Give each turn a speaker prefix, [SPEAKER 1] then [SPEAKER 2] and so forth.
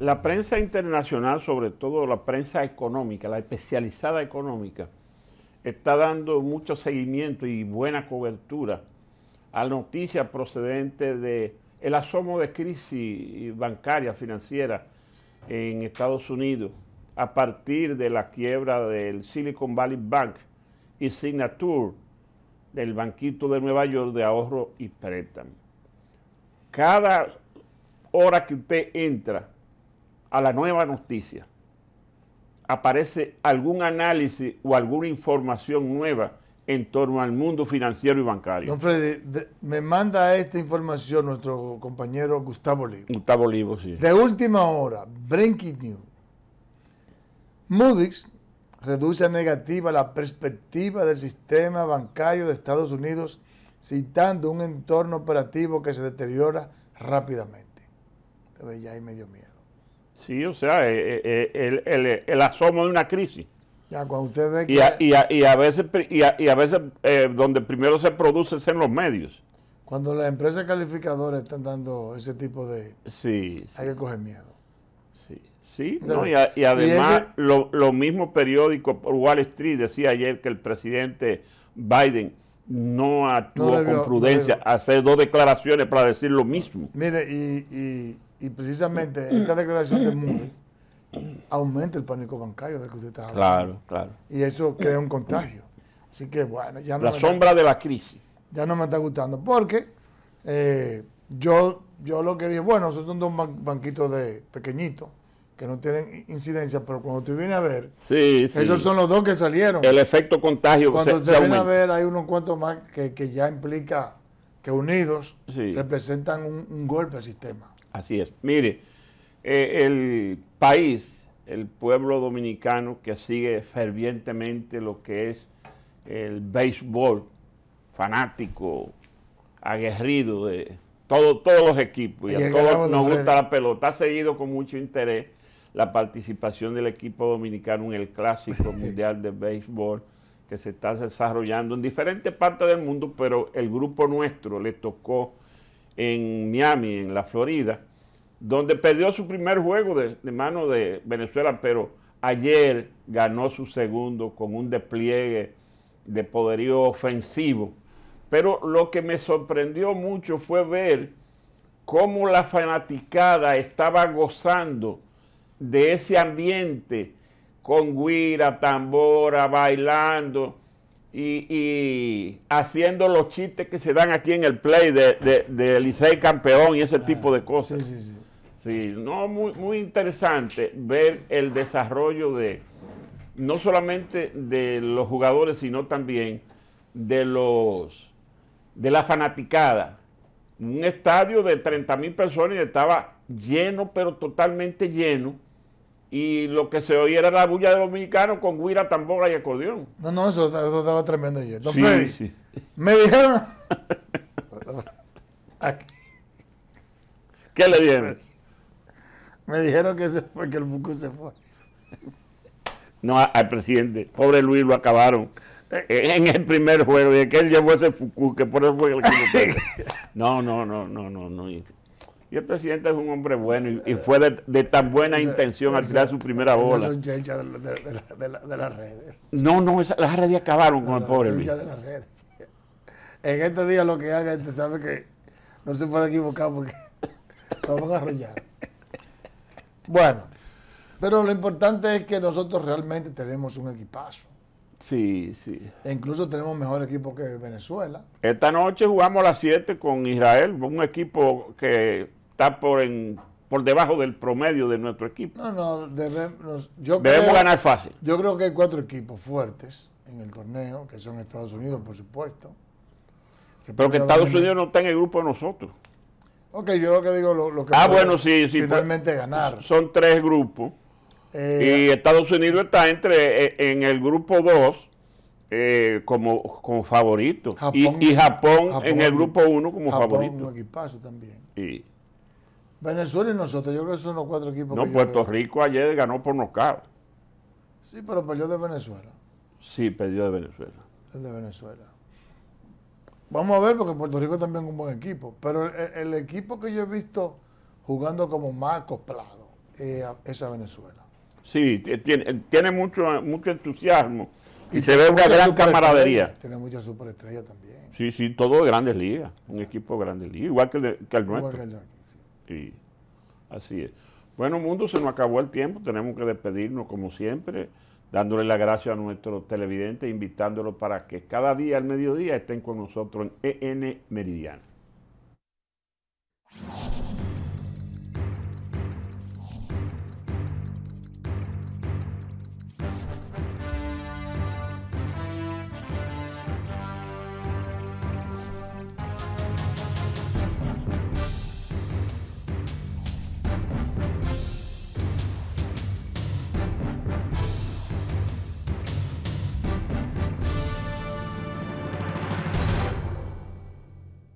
[SPEAKER 1] La prensa internacional, sobre todo la prensa económica, la especializada económica, está dando mucho seguimiento y buena cobertura a noticias procedentes de el asomo de crisis bancaria, financiera en Estados Unidos a partir de la quiebra del Silicon Valley Bank y Signature del Banquito de Nueva York de ahorro y préstamo. Cada hora que usted entra a la nueva noticia aparece algún análisis o alguna información nueva en torno al mundo financiero y bancario. Don
[SPEAKER 2] Freddy, me manda esta información nuestro compañero Gustavo Olivo.
[SPEAKER 1] Gustavo Olivo, sí. De
[SPEAKER 2] última hora, breaking news. Moody's reduce a negativa la perspectiva del sistema bancario de Estados Unidos, citando un entorno operativo que se deteriora rápidamente. Entonces ya hay medio miedo.
[SPEAKER 1] Sí, o sea, eh, eh, eh, el, el, asomo de una crisis.
[SPEAKER 2] Ya, cuando usted ve y, a, y,
[SPEAKER 1] veces, y a, veces donde primero se produce es en los medios.
[SPEAKER 2] Cuando las empresas calificadoras están dando ese tipo de...
[SPEAKER 1] Sí. Hay
[SPEAKER 2] que coger miedo. Sí, sí ¿no? y, además
[SPEAKER 1] lo, lo, mismo periódico Wall Street decía ayer que el presidente Biden no actuó con prudencia, hace dos declaraciones para decir lo mismo.
[SPEAKER 2] Mire, y y precisamente esta declaración de Moody aumenta el pánico bancario del que usted está hablando. Claro, claro. Y eso crea un contagio. Así que bueno, ya no. La sombra de la crisis. Ya no me está gustando. Porque eh, yo, yo lo que dije, bueno, esos son dos banquitos de pequeñitos que no tienen incidencia, pero cuando tú vienes a ver, sí, esos son los dos que salieron. El efecto contagio. Cuando se, tú vienes a ver, hay unos cuantos más que, que ya implica que unidos representan un golpe al sistema.
[SPEAKER 1] Así es. Mire, eh, el país, el pueblo dominicano que sigue fervientemente lo que es el béisbol, fanático, aguerrido de todos los equipos y, y a todos nos gusta la pelota. Ha seguido con mucho interés la participación del equipo dominicano en el Clásico Mundial de Béisbol que se está desarrollando en diferentes partes del mundo, pero el grupo nuestro le tocó en Miami, en la Florida, donde perdió su primer juego de, mano de Venezuela, pero ayer ganó su segundo con un despliegue de poderío ofensivo. Pero lo que me sorprendió mucho fue ver cómo la fanaticada estaba gozando de ese ambiente con guira, tambora, bailando, y, haciendo los chistes que se dan aquí en el play de, de, Licey campeón y ese tipo de cosas. Sí, sí, sí. Sí, no, muy, muy interesante ver el desarrollo de, no solamente de los jugadores, sino también de los, de la fanaticada. Un estadio de 30 mil personas y estaba lleno, pero totalmente lleno y lo que se oía era la bulla de dominicanos con guira, tambora y acordeón.
[SPEAKER 2] No, no, eso, estaba tremendo ayer. sí, sí. me dijeron... ¿Qué le dieron? Me, dijeron que se fue, que el Fuku se fue.
[SPEAKER 1] No, al presidente. Pobre Luis, lo acabaron. Eh. Eh, en el primer juego, y que él llevó ese Fuku, que por eso fue el que No, no, no, no, no, no. Y el presidente es un hombre bueno y, fue de, tan buena intención al tirar su primera bola. Son
[SPEAKER 2] de, de, las redes.
[SPEAKER 1] No, no, las redes acabaron con el pobre Luis. De las redes.
[SPEAKER 2] En este día lo que haga, este sabe que no se puede equivocar porque lo van a arrollar. Bueno, pero lo importante es que nosotros realmente tenemos un equipazo.
[SPEAKER 1] Sí, sí. E
[SPEAKER 2] incluso tenemos mejor equipo que Venezuela.
[SPEAKER 1] Esta noche jugamos a las 7 con Israel, un equipo que está por en por debajo del promedio de nuestro equipo.
[SPEAKER 2] debemos, ganar fácil. Yo creo que hay cuatro equipos fuertes en el torneo, que son Estados Unidos, por supuesto.
[SPEAKER 1] Pero que Estados Unidos no está en el
[SPEAKER 2] grupo de nosotros. Ok, yo lo que digo, lo, que... Ah, bueno, sí, sí. Pues, ganar.
[SPEAKER 1] Son tres grupos. Eh, y Estados Unidos está entre eh, en el grupo 2 eh, como, como favorito. y, Japón, en el grupo 1 como Japón favorito. Un también. Y,
[SPEAKER 2] Venezuela y nosotros, yo creo que son los cuatro equipos. No, Puerto
[SPEAKER 1] Rico ayer ganó por nocaut.
[SPEAKER 2] Sí, pero perdió de Venezuela.
[SPEAKER 1] Sí, perdió de Venezuela.
[SPEAKER 2] El de Venezuela. Vamos a ver, porque Puerto Rico también es un buen equipo. Pero el, equipo que yo he visto jugando como más acoplado es a Venezuela.
[SPEAKER 1] Sí, tiene, mucho, mucho entusiasmo. Y, se ve una gran camaradería.
[SPEAKER 2] Tiene muchas superestrellas también.
[SPEAKER 1] Sí, sí, todo de grandes ligas. Un equipo de grandes ligas, igual que el, nuestro. Y así es. Bueno, mundo, se nos acabó el tiempo. Tenemos que despedirnos como siempre, dándole la gracia a nuestros televidentes, invitándolos para que cada día al mediodía estén con nosotros en EN Meridiana.